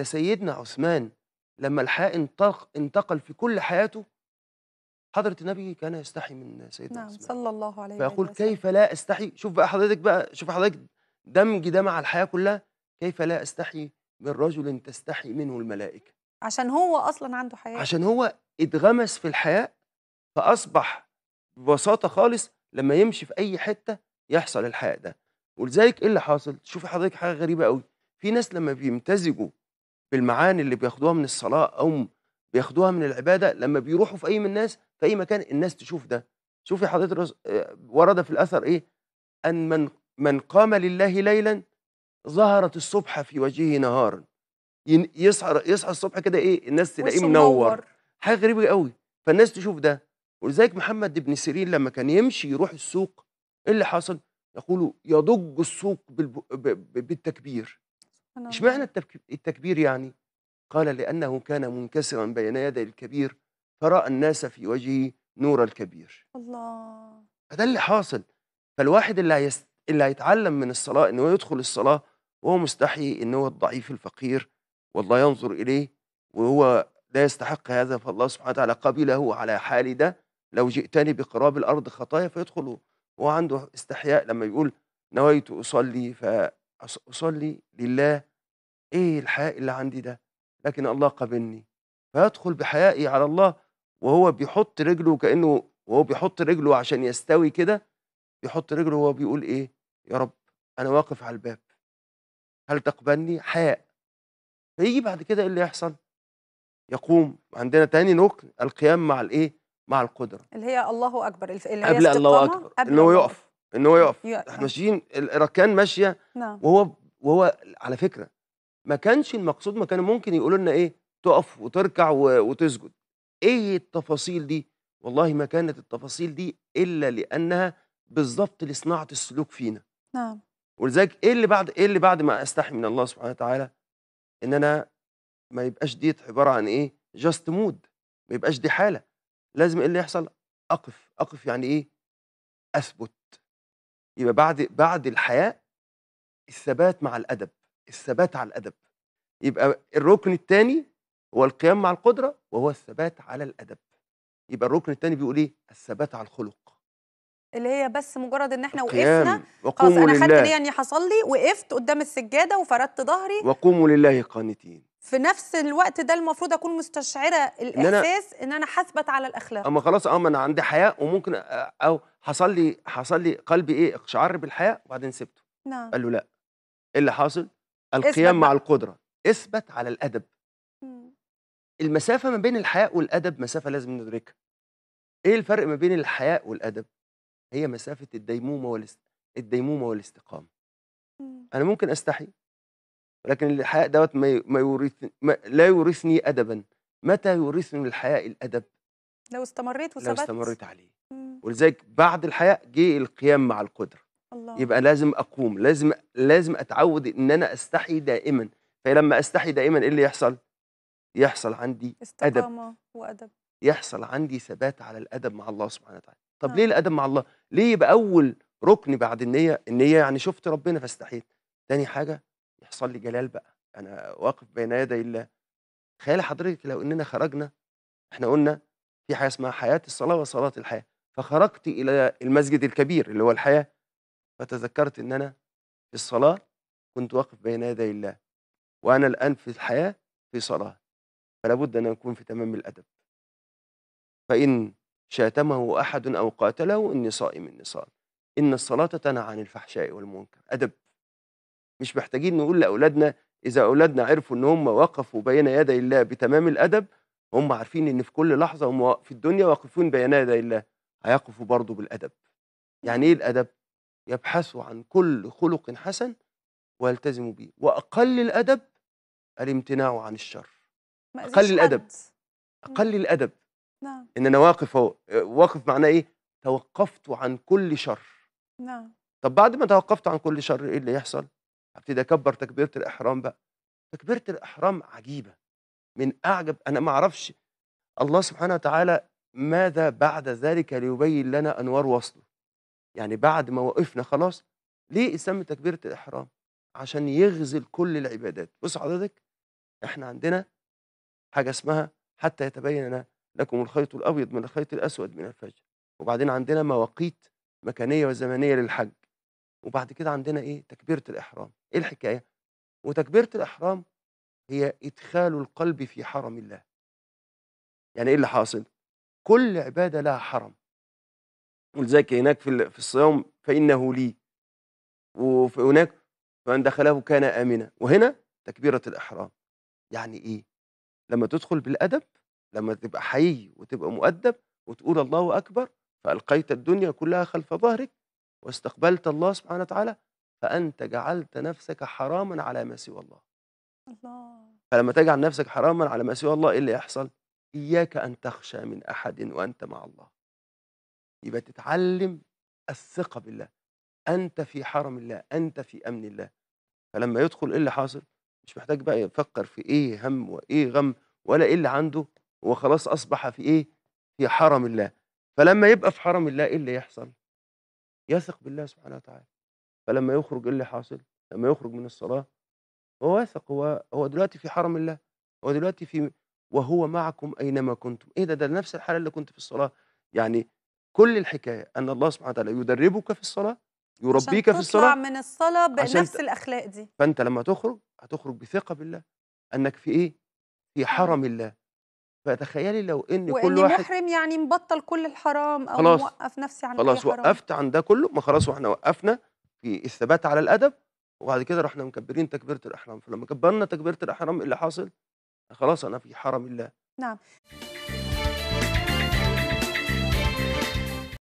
ده سيدنا عثمان لما الحياء انتقل في كل حياته حضرة النبي كان يستحي من سيدنا نعم عثمان صلى الله عليه وسلم فيقول كيف لا استحي شوف بقى حضرتك بقى شوف حضرتك دمج ده مع الحياة كلها كيف لا استحي من رجل تستحي منه الملائكة عشان هو أصلا عنده حياة عشان هو اتغمس في الحياة فأصبح ببساطة خالص لما يمشي في أي حتة يحصل الحياء ده ولذلك إيه اللي حاصل؟ شوفي حضرتك حاجة غريبة قوي في ناس لما بيمتزجوا بالمعاني اللي بياخدوها من الصلاه او بياخدوها من العباده لما بيروحوا في اي من الناس في اي مكان الناس تشوف ده شوفي حضرتك آه، ورد في الاثر ايه ان من من قام لله ليلا ظهرت الصبح في وجهه نهارا يصحى يصحى الصبح كده ايه الناس تلاقيه منور حاجه غريبه قوي فالناس تشوف ده ولذلك محمد بن سيرين لما كان يمشي يروح السوق ايه اللي حصل يقولوا يضج السوق بالتكبير اشمعنى التكبير يعني قال لأنه كان منكسرا بين يدي الكبير فرأى الناس في وجهه نور الكبير الله ده اللي حاصل فالواحد اللي, هيست... اللي هيتعلم من الصلاة أنه يدخل الصلاة وهو مستحي ان هو الضعيف الفقير والله ينظر إليه وهو لا يستحق هذا فالله سبحانه وتعالى قبله على حال ده لو جئتني بقراب الأرض خطايا فيدخل وهو عنده استحياء لما يقول نويت أصلي ف أصلي لله إيه الحياء اللي عندي ده لكن الله قابلني فيدخل بحيائي على الله وهو بيحط رجله كأنه وهو بيحط رجله عشان يستوي كده بيحط رجله وهو بيقول إيه يا رب أنا واقف على الباب هل تقبلني حياء فيجي بعد كده إيه اللي يحصل يقوم عندنا تاني نوك القيام مع الإيه مع القدرة اللي هي الله أكبر اللي هي قبل الله أكبر قبل إن هو يقف ان هو يقف احنا ماشيين الركان ماشيه نعم وهو وهو على فكره ما كانش المقصود ما كان ممكن يقولوا لنا ايه تقف وتركع وتسجد ايه التفاصيل دي والله ما كانت التفاصيل دي الا لانها بالظبط لصناعه السلوك فينا نعم ولذلك ايه اللي بعد ايه اللي بعد ما استحي من الله سبحانه وتعالى ان انا ما يبقاش دي عباره عن ايه جاست مود ما يبقاش دي حاله لازم ايه اللي يحصل اقف اقف يعني ايه اثبت يبقى بعد بعد الحياء الثبات مع الادب الثبات على الادب يبقى الركن الثاني هو القيام مع القدره وهو الثبات على الادب يبقى الركن الثاني بيقول ايه الثبات على الخلق اللي هي بس مجرد ان احنا وقفنا خلاص انا خدت ليا اني لي وقفت قدام السجاده وفردت ظهري وقوموا لله قانتين في نفس الوقت ده المفروض اكون مستشعره الاحساس ان انا, أنا حاسبت على الاخلاق اما خلاص اه ما انا عندي حياه وممكن او حصل لي حصل لي قلبي ايه اقشعر بالحياه وبعدين سبته نعم قال له لا ايه اللي حاصل القيام مع القدره اثبت على الادب مم. المسافه ما بين الحياء والادب مسافه لازم ندركها ايه الفرق ما بين الحياء والادب هي مسافه الديمومه والاست... الديمومه والاستقامه مم. انا ممكن استحي لكن الحياء دوت ما ما يورث ما لا يورثني ادبا متى يورثني الحياء الادب لو استمريت وثبت لو استمريت عليه ولذلك بعد الحياء جه القيام مع القدره الله. يبقى لازم اقوم لازم لازم اتعود ان انا استحي دائما فلما استحي دائما ايه اللي يحصل يحصل عندي استقامة ادب وادب يحصل عندي ثبات على الادب مع الله سبحانه وتعالى طب آه. ليه الادب مع الله ليه يبقى اول ركن بعد النيه النيه يعني شفت ربنا فاستحيت تاني حاجه هيحصل لي جلال بقى انا واقف بين يدي الله تخيل حضرتك لو اننا خرجنا احنا قلنا في حاجه اسمها حياه الصلاه وصلاه الحياه فخرجت الى المسجد الكبير اللي هو الحياه فتذكرت ان انا في الصلاه كنت واقف بين يدي الله وانا الان في الحياه في صلاه فلا بد ان اكون في تمام الادب فان شاتمه احد او قاتله اني صائم النصام ان الصلاه تنهى عن الفحشاء والمنكر ادب مش محتاجين نقول لاولادنا اذا اولادنا عرفوا ان هم وقفوا بين يدي الله بتمام الادب هم عارفين ان في كل لحظه هم في الدنيا واقفون بين يدي الله هيقفوا برضه بالادب يعني ايه الادب يبحثوا عن كل خلق حسن ويلتزموا به واقل الادب الامتناع عن الشر اقل الادب اقل الادب نعم ان انا واقف اهو واقف معناه ايه توقفت عن كل شر نعم طب بعد ما توقفت عن كل شر ايه اللي يحصل ابتدي اكبر تكبيره الاحرام بقى تكبيره الاحرام عجيبه من اعجب انا ما اعرفش الله سبحانه وتعالى ماذا بعد ذلك ليبين لنا انوار وصله يعني بعد ما وقفنا خلاص ليه يسمى تكبيره الاحرام عشان يغزل كل العبادات بص حضرتك احنا عندنا حاجه اسمها حتى يتبين لكم الخيط الابيض من الخيط الاسود من الفجر وبعدين عندنا مواقيت مكانيه وزمنيه للحج وبعد كده عندنا ايه تكبيره الاحرام ايه الحكايه وتكبيره الاحرام هي ادخال القلب في حرم الله يعني ايه اللي حاصل كل عباده لها حرم ولذلك هناك في الصيام فانه لي وفي هناك فمن دخله كان امنا وهنا تكبيره الاحرام يعني ايه لما تدخل بالادب لما تبقى حي وتبقى مؤدب وتقول الله اكبر فالقيت الدنيا كلها خلف ظهرك واستقبلت الله سبحانه وتعالى فأنت جعلت نفسك حراما على ما سوى الله الله فلما تجعل نفسك حراما على ما سوى الله إيه اللي يحصل إياك أن تخشى من أحد وأنت مع الله يبقى تتعلم الثقة بالله أنت في حرم الله أنت في أمن الله فلما يدخل إيه اللي حاصل مش محتاج بقى يفكر في إيه هم وإيه غم ولا إيه اللي عنده هو خلاص أصبح في إيه في حرم الله فلما يبقى في حرم الله إيه اللي يحصل يثق بالله سبحانه وتعالى فلما يخرج ايه اللي حاصل لما يخرج من الصلاه هو واثق هو هو دلوقتي في حرم الله هو دلوقتي في وهو معكم اينما كنتم ايه ده ده نفس الحاله اللي كنت في الصلاه يعني كل الحكايه ان الله سبحانه وتعالى يدربك في الصلاه يربيك في الصلاه تطلع من الصلاه بنفس ت... الاخلاق دي فانت لما تخرج هتخرج بثقه بالله انك في ايه في حرم الله فتخيلي لو ان كل واحد محرم يعني مبطل كل الحرام او خلاص موقف نفسي عن خلاص وقفت عن ده كله ما خلاص واحنا وقفنا في الثبات على الادب وبعد كده رحنا مكبرين تكبيره الاحرام فلما كبرنا تكبيره الاحرام اللي حاصل خلاص انا في حرم الله نعم